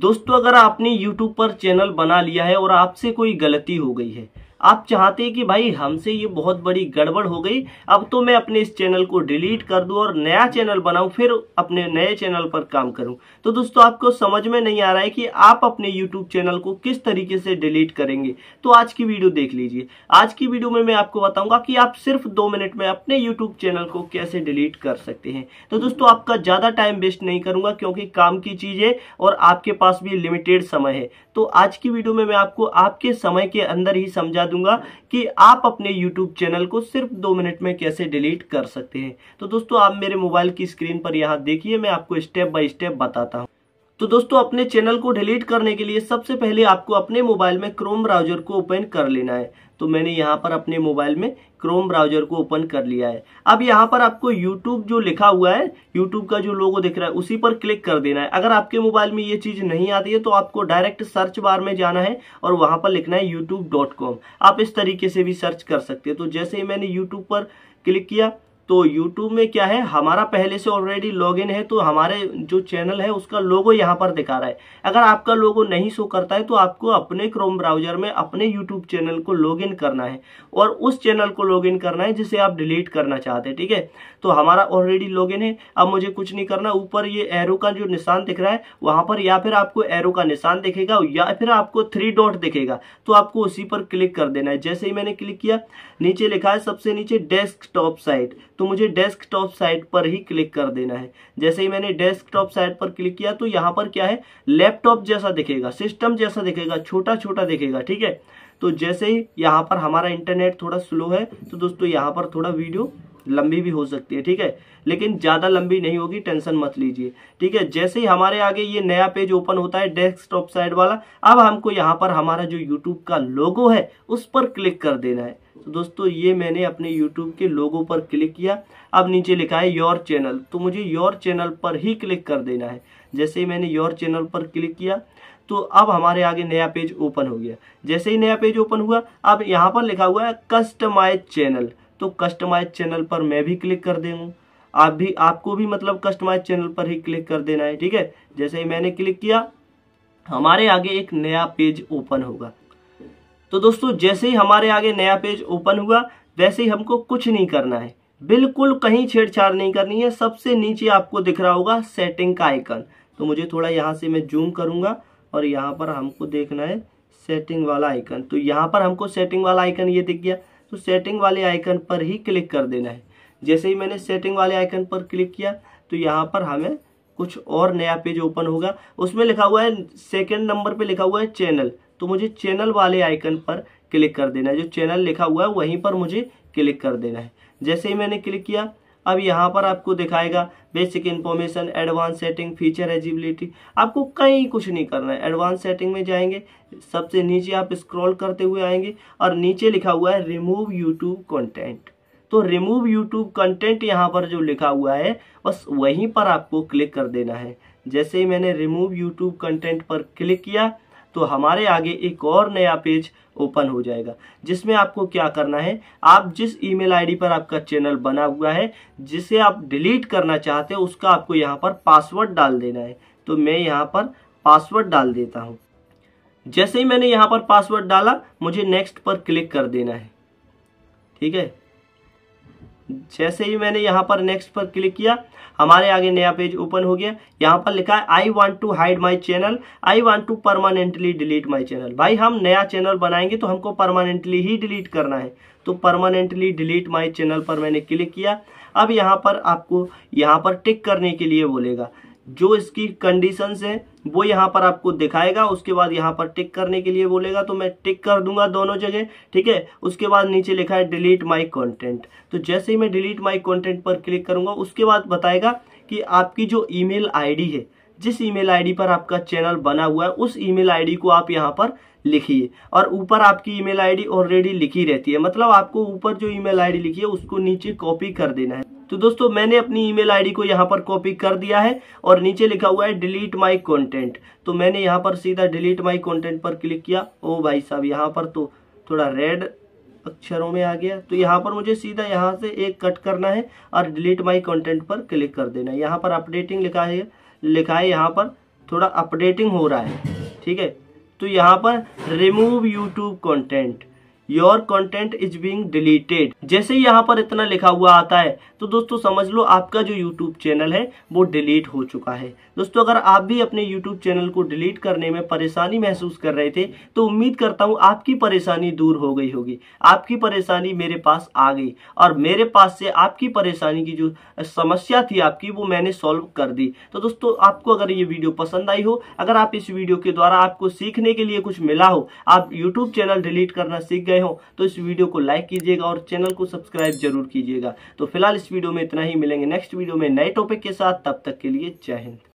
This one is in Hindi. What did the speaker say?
दोस्तों अगर आपने YouTube पर चैनल बना लिया है और आपसे कोई गलती हो गई है आप चाहते हैं कि भाई हमसे ये बहुत बड़ी गड़बड़ हो गई अब तो मैं अपने इस चैनल को डिलीट कर दूं और नया चैनल बनाऊं फिर अपने नए चैनल पर काम करूं तो दोस्तों आपको समझ में नहीं आ रहा है कि आप अपने यूट्यूब चैनल को किस तरीके से डिलीट करेंगे तो आज की वीडियो देख लीजिए आज की वीडियो में मैं आपको बताऊंगा कि आप सिर्फ दो मिनट में अपने यूट्यूब चैनल को कैसे डिलीट कर सकते हैं तो दोस्तों आपका ज़्यादा टाइम वेस्ट नहीं करूंगा क्योंकि काम की चीज़ है और आपके पास भी लिमिटेड समय है तो आज की वीडियो में मैं आपको आपके समय के अंदर ही समझा दूंगा कि आप अपने यूट्यूब चैनल को सिर्फ दो मिनट में कैसे डिलीट कर सकते हैं तो दोस्तों आप मेरे मोबाइल की स्क्रीन पर यहाँ देखिए मैं आपको स्टेप बाय स्टेप बताता हूँ तो दोस्तों अपने चैनल को डिलीट करने के लिए सबसे पहले आपको अपने मोबाइल में क्रोम ब्राउजर को ओपन कर लेना है तो मैंने यहाँ पर अपने मोबाइल में क्रोम ब्राउजर को ओपन कर लिया है अब यहाँ पर आपको यूट्यूब जो लिखा हुआ है यूट्यूब का जो लोगो दिख रहा है उसी पर क्लिक कर देना है अगर आपके मोबाइल में ये चीज़ नहीं आती है तो आपको डायरेक्ट सर्च बार में जाना है और वहां पर लिखना है यूट्यूब आप इस तरीके से भी सर्च कर सकते हैं तो जैसे ही मैंने यूट्यूब पर क्लिक किया तो YouTube में क्या है हमारा पहले से ऑलरेडी लॉगिन है तो हमारे जो चैनल है उसका लोगो यहाँ पर दिखा रहा है अगर आपका लोगो नहीं शो करता है तो आपको अपने क्रोम ब्राउजर में अपने YouTube चैनल को लॉगिन करना है और उस चैनल को लॉगिन करना है जिसे आप डिलीट करना चाहते हैं ठीक है तो हमारा ऑलरेडी लॉगिन है अब मुझे कुछ नहीं करना ऊपर ये एरो का जो निशान दिख रहा है वहां पर या फिर आपको एरो का निशान दिखेगा या फिर आपको थ्री डॉट दिखेगा तो आपको उसी पर क्लिक कर देना है जैसे ही मैंने क्लिक किया नीचे लिखा है सबसे नीचे डेस्क साइट तो मुझे डेस्कटॉप साइट पर ही क्लिक कर देना है जैसे ही मैंने डेस्कटॉप साइट पर क्लिक किया तो यहाँ पर क्या है लैपटॉप जैसा दिखेगा सिस्टम जैसा दिखेगा छोटा छोटा दिखेगा ठीक है तो जैसे ही यहाँ पर हमारा इंटरनेट थोड़ा स्लो है तो दोस्तों यहाँ पर थोड़ा वीडियो लंबी भी हो सकती है ठीक है लेकिन ज़्यादा लंबी नहीं होगी टेंशन मत लीजिए ठीक है जैसे ही हमारे आगे ये नया पेज ओपन होता है डेस्कटॉप साइड वाला अब हमको यहाँ पर हमारा जो यूट्यूब का लोगो है उस पर क्लिक कर देना है तो दोस्तों ये मैंने अपने यूट्यूब के लोगो पर क्लिक किया अब नीचे लिखा है योर चैनल तो मुझे योर चैनल पर ही क्लिक कर देना है जैसे ही मैंने योर चैनल पर क्लिक किया तो अब हमारे आगे नया पेज ओपन हो गया जैसे ही नया पेज ओपन हुआ अब यहाँ पर लिखा हुआ है कस्टमाइज चैनल तो कस्टमाइज चैनल पर मैं भी क्लिक कर देंगे आप भी आपको भी मतलब कस्टमाइज चैनल पर ही क्लिक कर देना है ठीक है जैसे ही मैंने क्लिक किया हमारे आगे एक नया पेज ओपन होगा तो दोस्तों जैसे ही हमारे आगे नया पेज ओपन हुआ वैसे ही हमको कुछ नहीं करना है बिल्कुल कहीं छेड़छाड़ नहीं करनी है सबसे नीचे आपको दिख रहा होगा सेटिंग का आइकन तो मुझे थोड़ा यहाँ से मैं जूम करूंगा और यहाँ पर हमको देखना है सेटिंग वाला आइकन तो यहाँ पर हमको सेटिंग वाला आइकन ये दिख गया तो सेटिंग वाले आइकन पर ही क्लिक कर देना है जैसे ही मैंने सेटिंग वाले आइकन पर क्लिक किया तो यहाँ पर हमें कुछ और नया पेज ओपन होगा उसमें लिखा हुआ है सेकेंड नंबर पर लिखा हुआ है चैनल तो मुझे चैनल वाले आइकन पर क्लिक कर देना है जो चैनल लिखा हुआ है वहीं पर मुझे क्लिक कर देना है जैसे ही मैंने क्लिक किया अब यहाँ पर आपको दिखाएगा basic information advance setting feature eligibility आपको कहीं कुछ नहीं करना है एडवांस सेटिंग में जाएंगे सबसे नीचे आप स्क्रॉल करते हुए आएंगे और नीचे लिखा हुआ है रिमूव यूट्यूब कंटेंट तो रिमूव यूट्यूब कंटेंट यहाँ पर जो लिखा हुआ है बस वहीं पर आपको क्लिक कर देना है जैसे ही मैंने रिमूव यूट्यूब कंटेंट पर क्लिक किया तो हमारे आगे एक और नया पेज ओपन हो जाएगा जिसमें आपको क्या करना है आप जिस ईमेल आईडी पर आपका चैनल बना हुआ है जिसे आप डिलीट करना चाहते हो उसका आपको यहाँ पर पासवर्ड डाल देना है तो मैं यहाँ पर पासवर्ड डाल देता हूँ जैसे ही मैंने यहाँ पर पासवर्ड डाला मुझे नेक्स्ट पर क्लिक कर देना है ठीक है जैसे ही मैंने यहाँ पर नेक्स्ट पर क्लिक किया हमारे आगे नया पेज ओपन हो गया यहाँ पर लिखा है I want to hide my channel I want to permanently delete my channel भाई हम नया चैनल बनाएंगे तो हमको परमानेंटली ही डिलीट करना है तो परमानेंटली डिलीट माई चैनल पर मैंने क्लिक किया अब यहाँ पर आपको यहाँ पर टिक करने के लिए बोलेगा जो इसकी कंडीशन है वो यहाँ पर आपको दिखाएगा उसके बाद यहाँ पर टिक करने के लिए बोलेगा तो मैं टिक कर दूंगा दोनों जगह ठीक है उसके बाद नीचे लिखा है डिलीट माई कॉन्टेंट तो जैसे ही मैं डिलीट माई कॉन्टेंट पर क्लिक करूंगा उसके बाद बताएगा कि आपकी जो ई मेल है जिस ईमेल आईडी पर आपका चैनल बना हुआ है उस ईमेल आईडी को आप यहाँ पर लिखिए और ऊपर आपकी ईमेल आईडी ऑलरेडी लिखी रहती है मतलब आपको ऊपर जो ईमेल आईडी लिखी है उसको नीचे कॉपी कर देना है तो दोस्तों मैंने अपनी ईमेल आईडी को यहाँ पर कॉपी कर दिया है और नीचे लिखा हुआ है डिलीट माई कॉन्टेंट तो मैंने यहाँ पर सीधा डिलीट माई कॉन्टेंट पर क्लिक किया ओ भाई साहब यहाँ पर तो थोड़ा रेड अक्षरों में आ गया तो यहाँ पर मुझे सीधा यहाँ से एक कट करना है और डिलीट माई कॉन्टेंट पर क्लिक कर देना है यहाँ पर अपडेटिंग लिखा है लिखा है यहाँ पर थोड़ा अपडेटिंग हो रहा है ठीक है तो यहाँ पर remove YouTube content your content is being deleted जैसे यहाँ पर इतना लिखा हुआ आता है तो दोस्तों समझ लो आपका जो यूट्यूब चैनल है वो डिलीट हो चुका है दोस्तों अगर आप भी अपने यूट्यूब चैनल को डिलीट करने में परेशानी महसूस कर रहे थे तो उम्मीद करता हूँ आपकी परेशानी दूर हो गई होगी आपकी परेशानी मेरे पास आ गई और मेरे पास से आपकी परेशानी की जो समस्या थी आपकी वो मैंने सॉल्व कर दी तो दोस्तों आपको अगर ये वीडियो पसंद आई हो अगर आप इस वीडियो के द्वारा आपको सीखने के लिए कुछ मिला हो आप यूट्यूब चैनल डिलीट करना सीख गए गए हो तो इस वीडियो को लाइक कीजिएगा और चैनल को सब्सक्राइब जरूर कीजिएगा तो फिलहाल इस वीडियो में इतना ही मिलेंगे नेक्स्ट वीडियो में नए टॉपिक के साथ तब तक के लिए जय हिंद